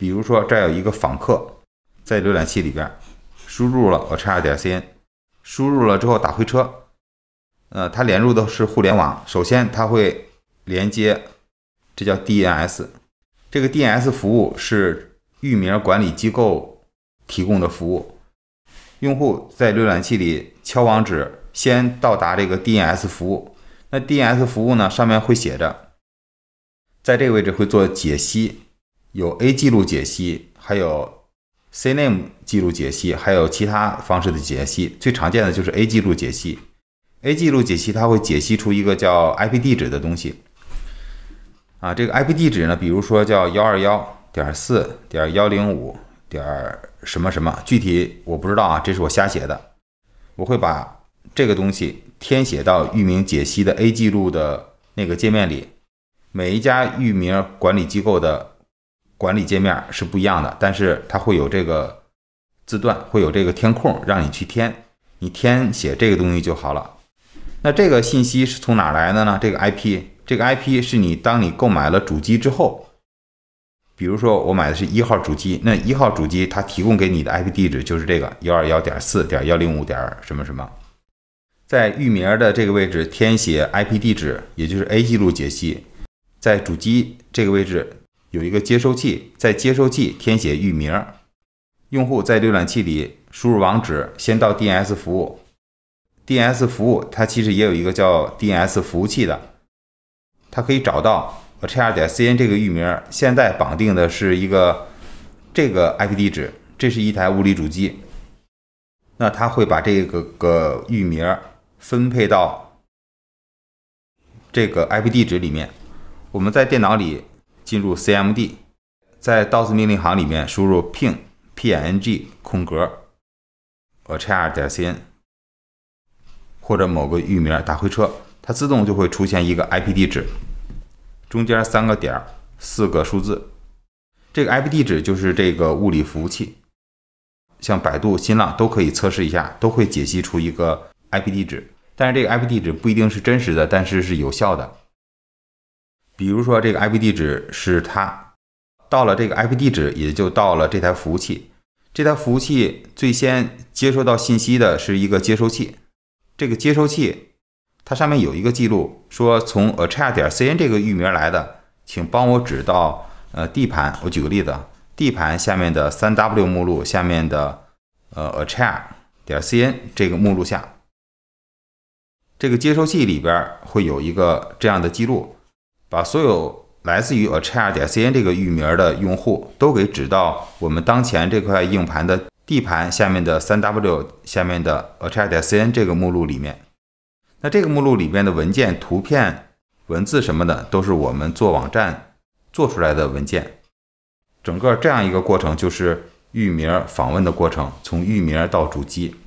比如说，这儿有一个访客在浏览器里边输入了我叉二点 cn，输入了之后打回车，呃，他连入的是互联网，首先他会连接，这叫 DNS，这个 DNS 服务是域名管理机构提供的服务。用户在浏览器里敲网址，先到达这个 DNS 服务，那 DNS 服务呢，上面会写着，在这个位置会做解析。有 A 记录解析，还有 CNAME 记录解析，还有其他方式的解析。最常见的就是 A 记录解析。A 记录解析它会解析出一个叫 IP 地址的东西。啊，这个 IP 地址呢，比如说叫幺二幺点四点幺零五点什么什么，具体我不知道啊，这是我瞎写的。我会把这个东西填写到域名解析的 A 记录的那个界面里。每一家域名管理机构的。管理界面是不一样的，但是它会有这个字段，会有这个填空，让你去填，你填写这个东西就好了。那这个信息是从哪来的呢？这个 IP，这个 IP 是你当你购买了主机之后，比如说我买的是一号主机，那一号主机它提供给你的 IP 地址就是这个幺二幺点四点幺零五点什么什么，在域名的这个位置填写 IP 地址，也就是 A 记录解析，在主机这个位置。有一个接收器，在接收器填写域名，用户在浏览器里输入网址，先到 DNS 服务，DNS 服务它其实也有一个叫 DNS 服务器的，它可以找到 a c h r 点 cn 这个域名，现在绑定的是一个这个 IP 地址，这是一台物理主机，那它会把这个个域名分配到这个 IP 地址里面，我们在电脑里。进入 CMD，在 dos 命令行里面输入 ping p i n g 空格 a c r 点 c n 或者某个域名，打回车，它自动就会出现一个 IP 地址，中间三个点四个数字，这个 IP 地址就是这个物理服务器。像百度、新浪都可以测试一下，都会解析出一个 IP 地址，但是这个 IP 地址不一定是真实的，但是是有效的。比如说，这个 IP 地址是它到了这个 IP 地址，也就到了这台服务器。这台服务器最先接收到信息的是一个接收器。这个接收器它上面有一个记录，说从 achair 点 cn 这个域名来的，请帮我指到呃 D 盘。我举个例子，D 盘下面的三 W 目录下面的呃 achair 点 cn 这个目录下，这个接收器里边会有一个这样的记录。把所有来自于 a c h a r 点 cn 这个域名的用户都给指到我们当前这块硬盘的 D 盘下面的三 W 下面的 a c h a r 点 cn 这个目录里面。那这个目录里面的文件、图片、文字什么的，都是我们做网站做出来的文件。整个这样一个过程就是域名访问的过程，从域名到主机。